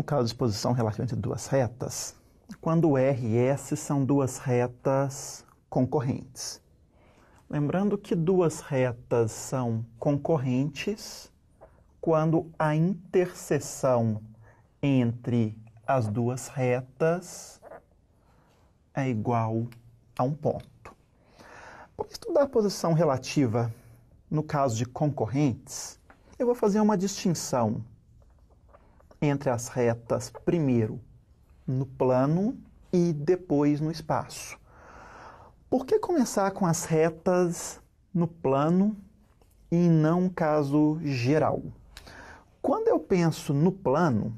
no caso de posição relativamente de duas retas, quando R e S são duas retas concorrentes. Lembrando que duas retas são concorrentes quando a interseção entre as duas retas é igual a um ponto. Para estudar a posição relativa no caso de concorrentes, eu vou fazer uma distinção entre as retas, primeiro no plano e depois no espaço. Por que começar com as retas no plano e não um caso geral? Quando eu penso no plano,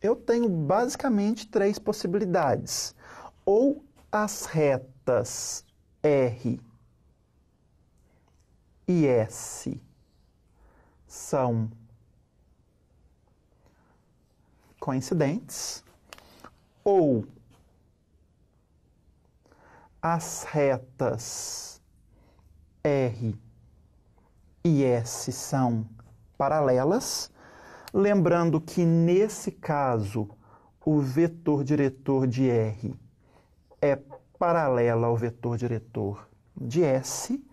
eu tenho basicamente três possibilidades. Ou as retas R e S são coincidentes ou as retas R e S são paralelas. Lembrando que nesse caso o vetor diretor de R é paralelo ao vetor diretor de S,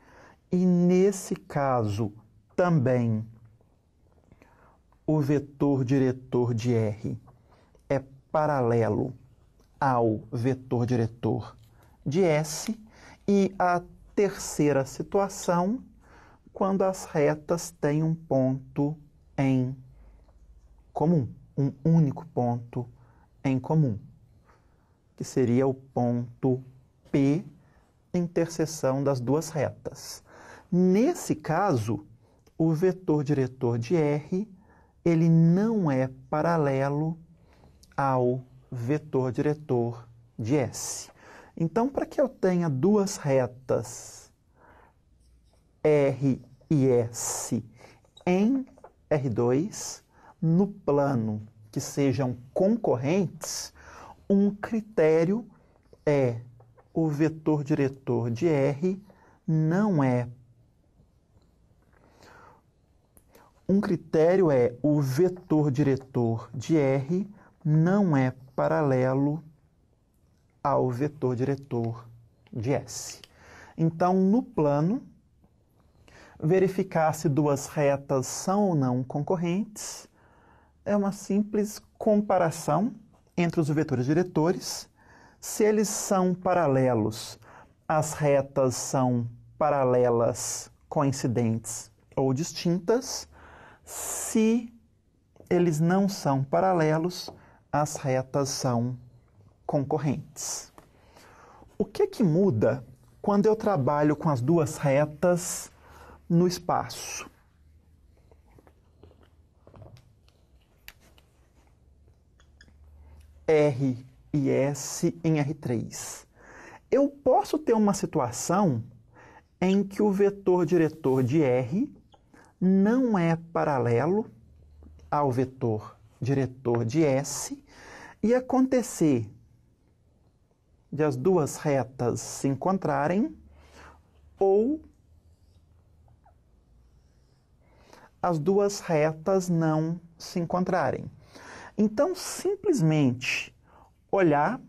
e nesse caso também o vetor diretor de R é paralelo ao vetor diretor de S e a terceira situação quando as retas têm um ponto em comum, um único ponto em comum, que seria o ponto P interseção das duas retas. Nesse caso, o vetor diretor de R ele não é paralelo ao vetor diretor de S. Então, para que eu tenha duas retas R e S em R2 no plano que sejam concorrentes, um critério é o vetor diretor de R não é Um critério é o vetor diretor de R não é paralelo ao vetor diretor de S. Então, no plano, verificar se duas retas são ou não concorrentes é uma simples comparação entre os vetores diretores. Se eles são paralelos, as retas são paralelas, coincidentes ou distintas se eles não são paralelos, as retas são concorrentes. O que é que muda quando eu trabalho com as duas retas no espaço? R e S em R3. Eu posso ter uma situação em que o vetor diretor de R não é paralelo ao vetor diretor de S e acontecer de as duas retas se encontrarem ou as duas retas não se encontrarem. Então, simplesmente olhar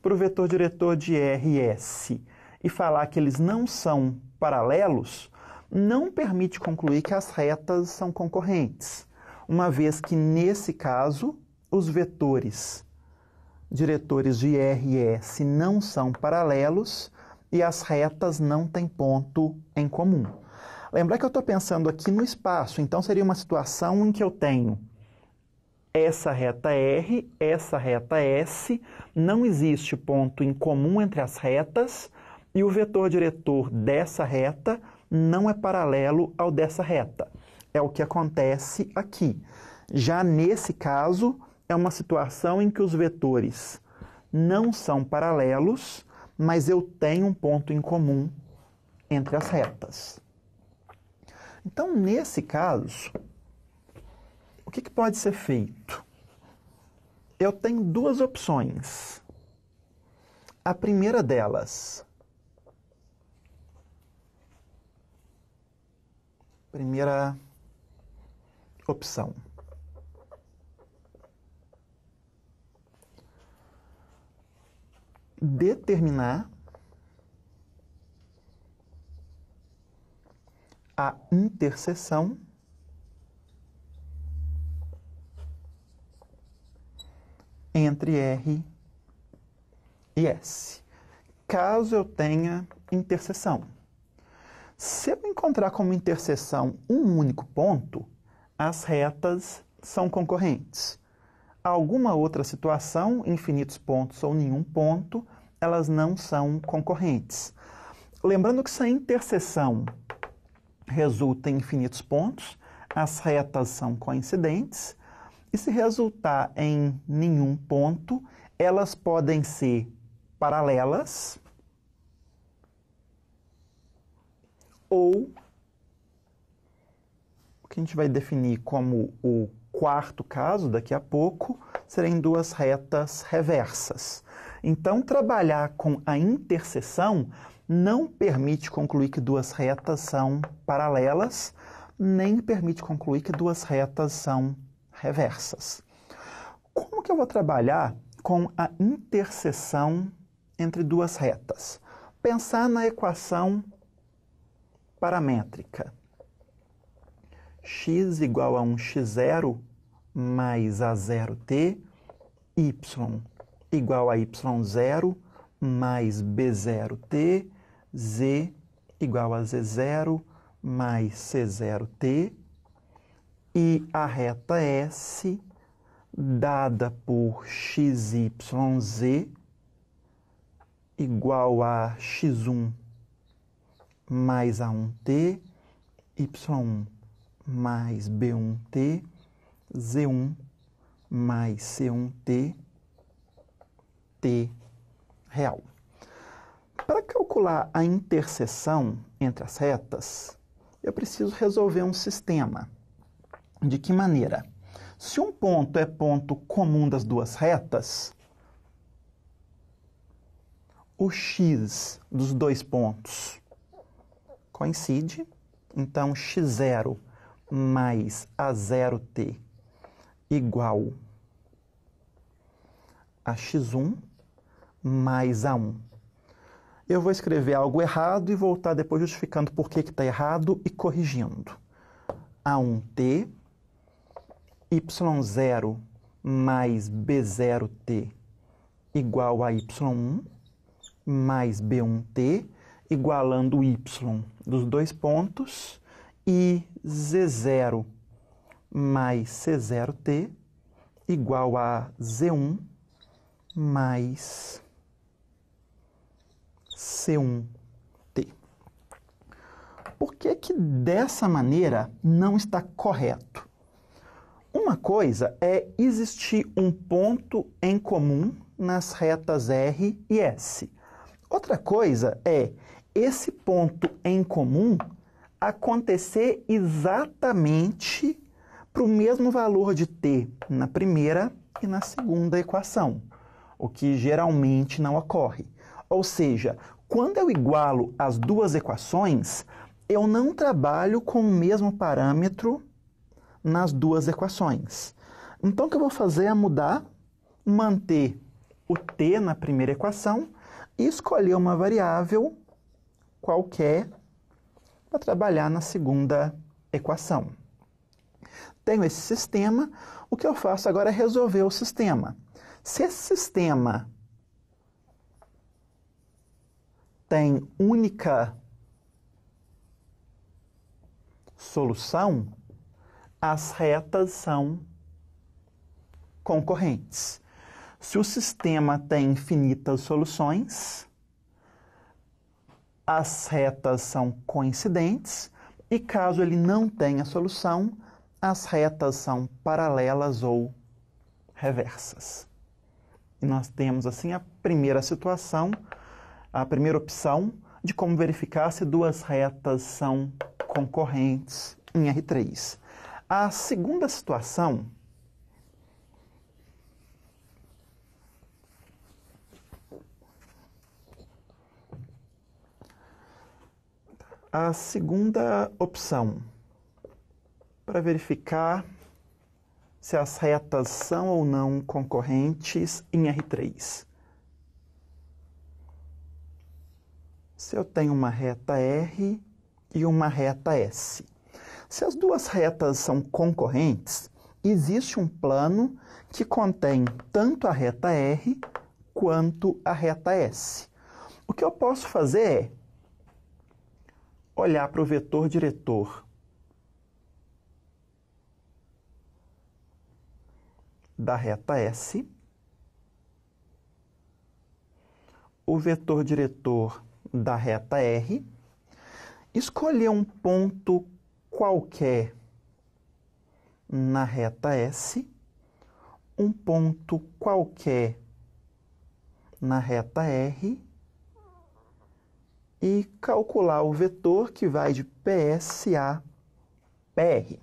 para o vetor diretor de r s e falar que eles não são paralelos não permite concluir que as retas são concorrentes, uma vez que, nesse caso, os vetores diretores de R e S não são paralelos e as retas não têm ponto em comum. Lembrar que eu estou pensando aqui no espaço, então seria uma situação em que eu tenho essa reta R, essa reta S, não existe ponto em comum entre as retas e o vetor diretor dessa reta não é paralelo ao dessa reta. É o que acontece aqui. Já nesse caso, é uma situação em que os vetores não são paralelos, mas eu tenho um ponto em comum entre as retas. Então, nesse caso, o que, que pode ser feito? Eu tenho duas opções. A primeira delas, Primeira opção. Determinar a interseção entre R e S. Caso eu tenha interseção. Se eu encontrar como interseção um único ponto, as retas são concorrentes. Alguma outra situação, infinitos pontos ou nenhum ponto, elas não são concorrentes. Lembrando que se a interseção resulta em infinitos pontos, as retas são coincidentes, e se resultar em nenhum ponto, elas podem ser paralelas ou o que a gente vai definir como o quarto caso daqui a pouco serem duas retas reversas. Então, trabalhar com a interseção não permite concluir que duas retas são paralelas, nem permite concluir que duas retas são reversas. Como que eu vou trabalhar com a interseção entre duas retas? Pensar na equação paramétrica x igual a um x 0 mais a0t, y igual a y0 mais b0t, z igual a z0 mais c0t, e a reta S dada por xyz igual a x1 mais A1T, Y1 mais B1T, Z1 mais C1T, T real. Para calcular a interseção entre as retas, eu preciso resolver um sistema. De que maneira? Se um ponto é ponto comum das duas retas, o x dos dois pontos coincide, então x0 mais a0t igual a x1 mais a1. Eu vou escrever algo errado e voltar depois justificando por que está errado e corrigindo. A1t, y0 mais b0t igual a y1 mais b1t, igualando y dos dois pontos e z0 mais c0t igual a z1 mais c1t. Por que que dessa maneira não está correto? Uma coisa é existir um ponto em comum nas retas R e S. Outra coisa é esse ponto em comum acontecer exatamente para o mesmo valor de t na primeira e na segunda equação, o que geralmente não ocorre. Ou seja, quando eu igualo as duas equações, eu não trabalho com o mesmo parâmetro nas duas equações. Então, o que eu vou fazer é mudar, manter o t na primeira equação e escolher uma variável qualquer para trabalhar na segunda equação. Tenho esse sistema, o que eu faço agora é resolver o sistema. Se esse sistema tem única solução, as retas são concorrentes. Se o sistema tem infinitas soluções, as retas são coincidentes e caso ele não tenha solução, as retas são paralelas ou reversas. E nós temos assim a primeira situação, a primeira opção de como verificar se duas retas são concorrentes em R3. A segunda situação a segunda opção para verificar se as retas são ou não concorrentes em R3. Se eu tenho uma reta R e uma reta S. Se as duas retas são concorrentes, existe um plano que contém tanto a reta R quanto a reta S. O que eu posso fazer é olhar para o vetor diretor da reta S, o vetor diretor da reta R, escolher um ponto qualquer na reta S, um ponto qualquer na reta R e calcular o vetor que vai de PS a PR.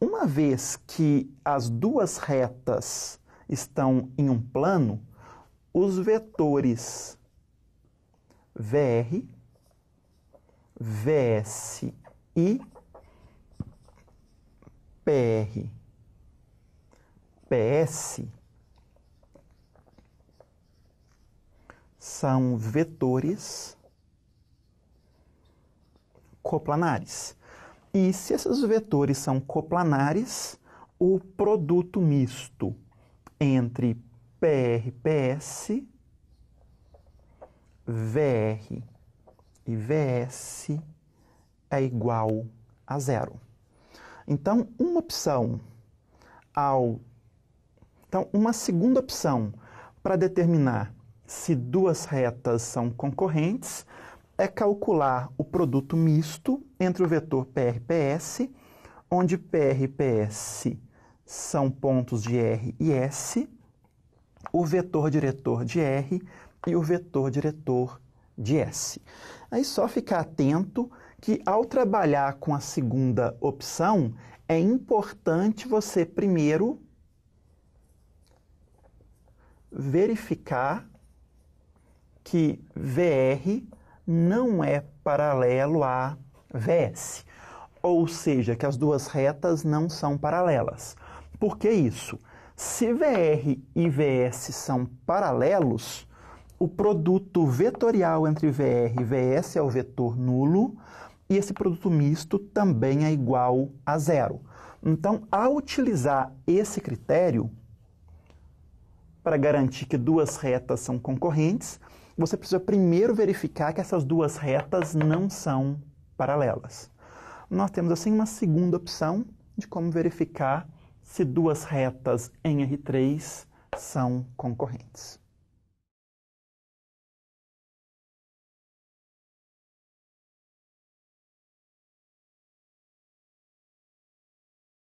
Uma vez que as duas retas estão em um plano, os vetores VR, VS e PR, PS são vetores coplanares. E se esses vetores são coplanares, o produto misto entre PRPS, VR e VS é igual a zero. Então, uma opção ao então, uma segunda opção para determinar se duas retas são concorrentes é calcular o produto misto entre o vetor PRPS, onde PRPS são pontos de R e S, o vetor diretor de R e o vetor diretor de S. Aí só ficar atento que ao trabalhar com a segunda opção, é importante você primeiro verificar que VR não é paralelo a VS, ou seja, que as duas retas não são paralelas. Por que isso? Se VR e VS são paralelos, o produto vetorial entre VR e VS é o vetor nulo, e esse produto misto também é igual a zero. Então, ao utilizar esse critério, para garantir que duas retas são concorrentes, você precisa primeiro verificar que essas duas retas não são paralelas. Nós temos assim uma segunda opção de como verificar se duas retas em R3 são concorrentes.